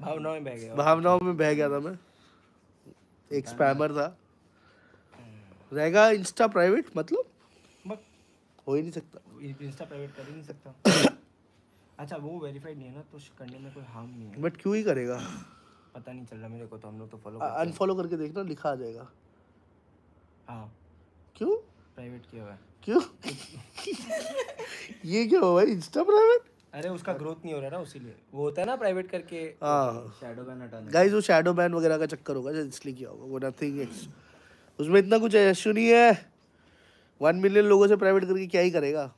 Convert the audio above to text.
भावनाओं में बह गया गया था मैं एक स्पैमर था रहेगा इंस्टा प्राइवेट मतलब हो ही नहीं सकता इंस्टा प्राइवेट कर ही नहीं सकता अच्छा वो वेरीफाइड नहीं है ना तो करने में कोई हार्म नहीं है बट क्यों ही करेगा पता नहीं चल रहा मेरे को तो हम लोग तो फॉलो अनफॉलो करके देखना लिखा आ जाएगा हाँ क्यों प्राइवेट किया हुआ है क्यों ये क्या हुआ भाई इंस्टा प्राइवेट अरे उसका ग्रोथ नहीं हो रहा ना उसीलिए वो होता है ना प्राइवेट करके शैडो बैन हटाना गाइस वो शैडो बैन वगैरह का चक्कर होगा इसलिए किया होगा वो नथिंग उसमें इतना कुछ इशू नहीं है वन मिलियन लोगों से प्राइवेट करके क्या ही करेगा